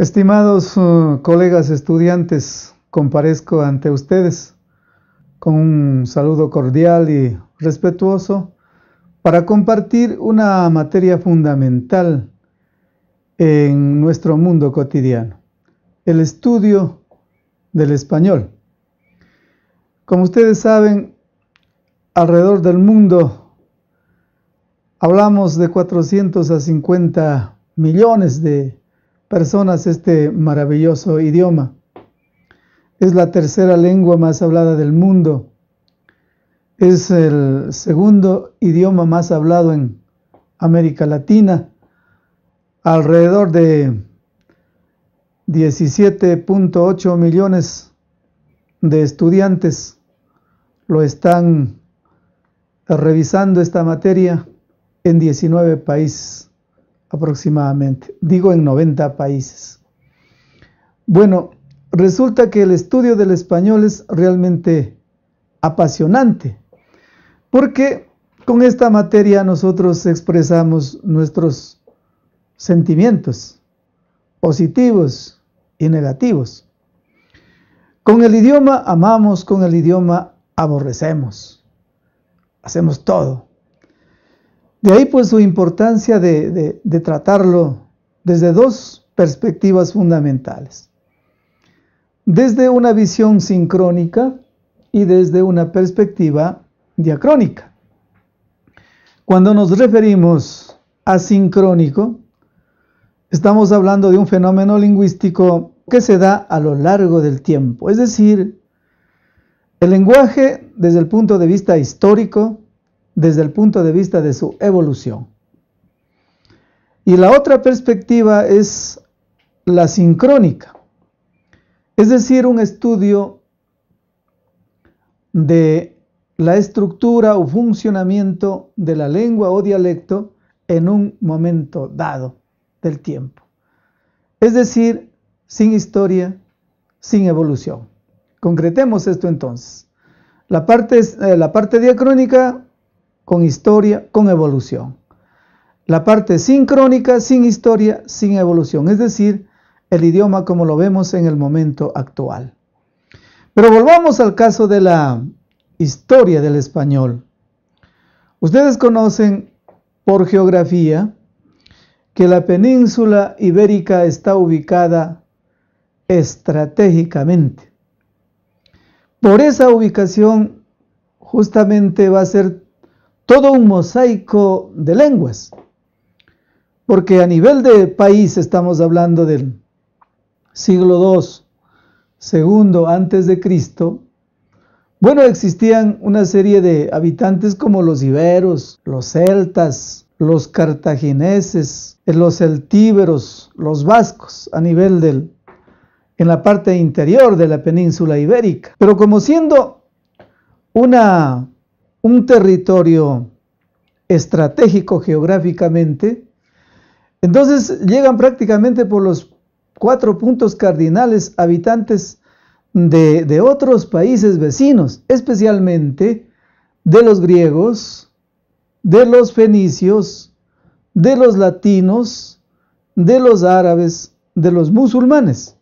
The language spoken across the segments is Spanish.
Estimados uh, colegas estudiantes, comparezco ante ustedes con un saludo cordial y respetuoso para compartir una materia fundamental en nuestro mundo cotidiano, el estudio del español. Como ustedes saben, alrededor del mundo hablamos de 450 millones de personas este maravilloso idioma. Es la tercera lengua más hablada del mundo. Es el segundo idioma más hablado en América Latina. Alrededor de 17.8 millones de estudiantes lo están revisando esta materia en 19 países aproximadamente, digo en 90 países. Bueno, resulta que el estudio del español es realmente apasionante, porque con esta materia nosotros expresamos nuestros sentimientos positivos y negativos. Con el idioma amamos, con el idioma aborrecemos, hacemos todo. De ahí pues su importancia de, tratarlo desde dos perspectivas fundamentales. Desde una visión sincrónica y desde una perspectiva diacrónica. Cuando nos referimos a sincrónico, estamos hablando de un fenómeno lingüístico que se da a lo largo del tiempo. Es decir, el lenguaje desde el punto de vista histórico desde el punto de vista de su evolución. Y la otra perspectiva es la sincrónica, es decir, un estudio de la estructura o funcionamiento de la lengua o dialecto en un momento dado del tiempo. Es decir, sin historia, sin evolución. Concretemos esto entonces. La parte, eh, la parte diacrónica con historia, con evolución. La parte sincrónica, sin historia, sin evolución, es decir, el idioma como lo vemos en el momento actual. Pero volvamos al caso de la historia del español. Ustedes conocen por geografía que la península ibérica está ubicada estratégicamente. Por esa ubicación justamente va a ser todo un mosaico de lenguas. Porque a nivel de país estamos hablando del siglo II, segundo antes de Cristo. Bueno, existían una serie de habitantes como los iberos, los celtas, los cartagineses, los celtíberos, los vascos a nivel del en la parte interior de la península ibérica. Pero como siendo una un territorio estratégico geográficamente, entonces llegan prácticamente por los cuatro puntos cardinales habitantes de, otros países vecinos, especialmente de los griegos, de los fenicios, de los latinos, de los árabes, de los musulmanes.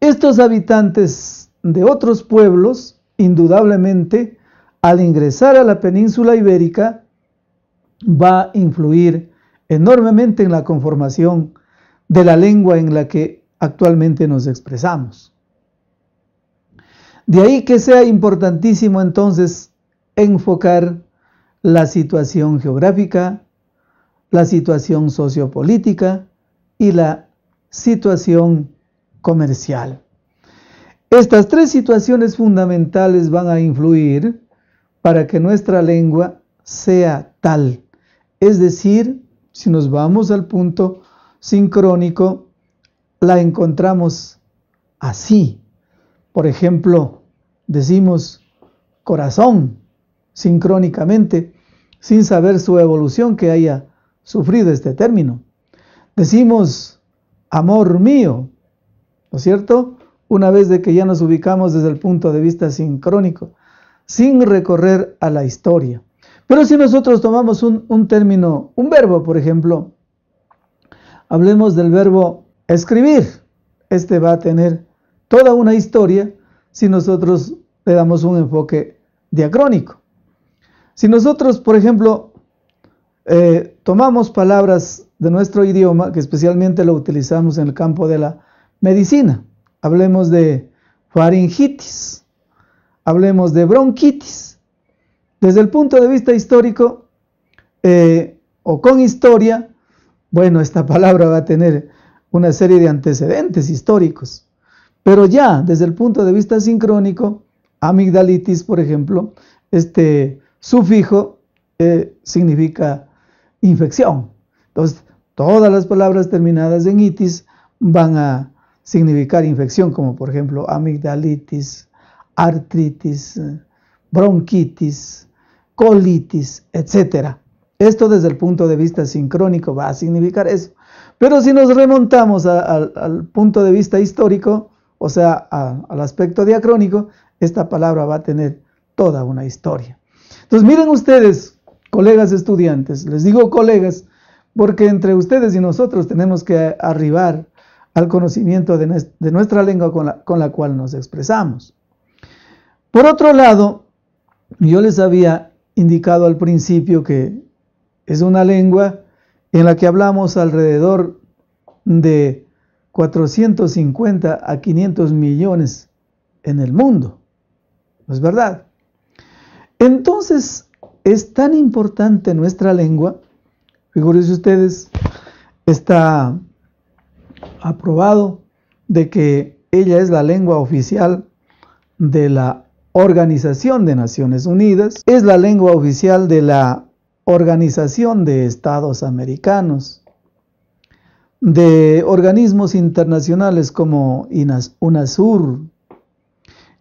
Estos habitantes de otros pueblos, indudablemente, al ingresar a la península ibérica, va a influir enormemente en la conformación de la lengua en la que actualmente nos expresamos. De ahí que sea importantísimo entonces enfocar la situación geográfica, la situación sociopolítica y la situación comercial. Estas tres situaciones fundamentales van a influir para que nuestra lengua sea tal. Es decir, si nos vamos al punto sincrónico, la encontramos así. Por ejemplo, decimos corazón sincrónicamente, sin saber su evolución que haya sufrido este término. Decimos amor mío, ¿no es cierto? Una vez de que ya nos ubicamos desde el punto de vista sincrónico sin recorrer a la historia. Pero si nosotros tomamos un, término, un verbo, por ejemplo, hablemos del verbo escribir. Este va a tener toda una historia si nosotros le damos un enfoque diacrónico. Si nosotros, por ejemplo, eh, tomamos palabras de nuestro idioma, que especialmente lo utilizamos en el campo de la medicina, hablemos de faringitis, Hablemos de bronquitis. Desde el punto de vista histórico eh, o con historia, bueno, esta palabra va a tener una serie de antecedentes históricos. Pero ya desde el punto de vista sincrónico, amigdalitis, por ejemplo, este sufijo eh, significa infección. Entonces, todas las palabras terminadas en itis van a significar infección, como por ejemplo amigdalitis, artritis, bronquitis, colitis, etc. Esto desde el punto de vista sincrónico va a significar eso. Pero si nos remontamos al punto de vista histórico, o sea, al aspecto diacrónico, esta palabra va a tener toda una historia. Entonces miren ustedes, colegas estudiantes, les digo colegas, porque entre ustedes y nosotros tenemos que arribar al conocimiento de, nuestra lengua con la cual nos expresamos. Por otro lado, yo les había indicado al principio que es una lengua en la que hablamos alrededor de 450 a 500 millones en el mundo. ¿No es verdad? Entonces, es tan importante nuestra lengua, figúrense ustedes, está aprobado de que ella es la lengua oficial de la Organización de Naciones Unidas, es la lengua oficial de la Organización de Estados Americanos, de organismos internacionales como UNASUR,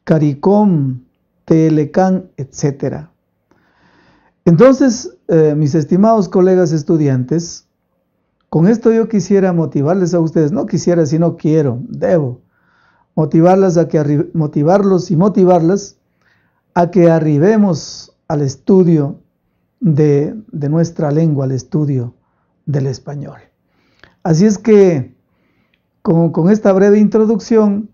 CARICOM, TELECAN, etc. Entonces, eh, mis estimados colegas estudiantes, con esto yo quisiera motivarles a ustedes, no quisiera, sino quiero, debo, motivarlas a que motivarlos y motivarlas a que arribemos al estudio de, nuestra lengua, al estudio del español. Así es que con esta breve introducción,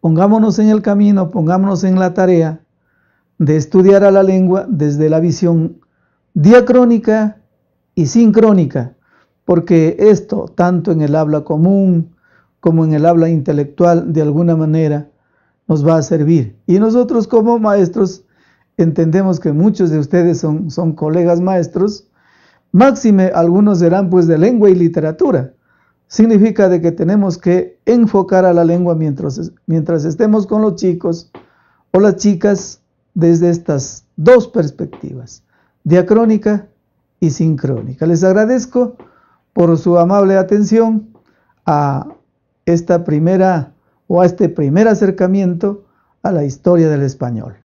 pongámonos en el camino, pongámonos en la tarea de estudiar a la lengua desde la visión diacrónica y sincrónica, porque esto, tanto en el habla común como en el habla intelectual, de alguna manera, nos va a servir. Y nosotros como maestros entendemos que muchos de ustedes son, son colegas maestros, máxime algunos serán pues de lengua y literatura. Significa de que tenemos que enfocar a la lengua mientras, mientras estemos con los chicos o las chicas desde estas dos perspectivas, diacrónica y sincrónica. Les agradezco por su amable atención a esta primera o a este primer acercamiento a la historia del español.